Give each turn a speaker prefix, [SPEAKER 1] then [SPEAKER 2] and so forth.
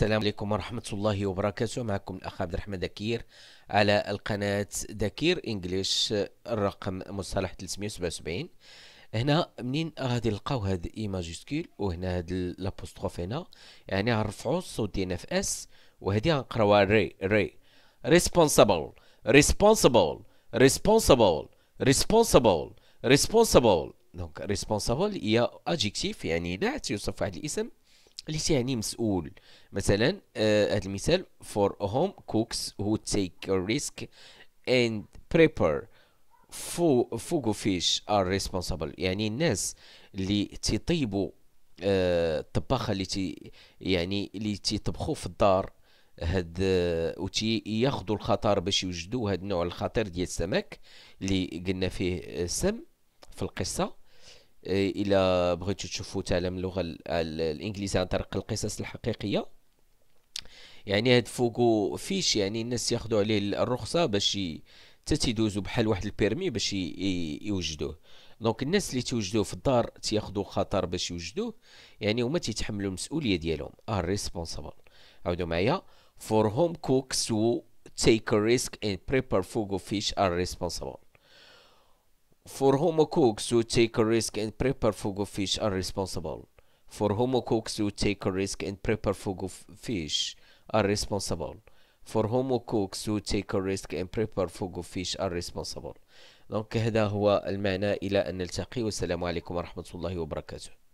[SPEAKER 1] السلام عليكم ورحمة الله وبركاته معكم الأخ عبد الرحمن دكير على القناة دكير إنجليش الرقم مصطلح 377 هنا منين غادي نلقاو هاد إي ماجيسكول وهنا هاد لابوستروف هنا يعني غنرفعو الصوت ديالنا في اس وهادي غنقراوها ري ري ريسبونسابل ريسبونسابل ريسبونسابل ريسبونسابل ريسبونسابل دونك ريسبونسابل هي اجيكتيف يعني لا تيوصف واحد الاسم اللي تعني مسؤول مثلا آه المثال for home cooks who take a risk and prepare فوغو فيش ار ريسبونسابل يعني الناس اللي تيطيبوا آه الطباخه اللي تي يعني اللي تيطبخوا في الدار هاد آه، وتي ياخذوا الخطر باش يوجدوا هاد النوع الخطير ديال السمك اللي قلنا فيه السم آه، في القصه الى بغيتو تشوفوا تعلم اللغه الانجليزيه عن طريق القصص الحقيقيه يعني هاد فوقو فيش يعني الناس ياخذوا عليه الرخصه باش حتى بحال واحد البيرمي باش يوجدوه دونك الناس اللي توجدوه في الدار تياخذوا خطر باش يوجدوه يعني هما تيتحملوا المسؤوليه ديالهم ار ريسبونسابل عاودوا معايا فور هوم كوكس و تيك ريسك اند بريبير فوغو فيش ار ريسبونسابل For homo cooks who take a risk and prepare fugu fish are responsible. For homo cooks who take a risk and prepare fugu fish are responsible. For homo cooks who take a risk and prepare fugu fish are responsible. دونك هذا هو المعنى إلى أن نلتقي والسلام عليكم ورحمة الله وبركاته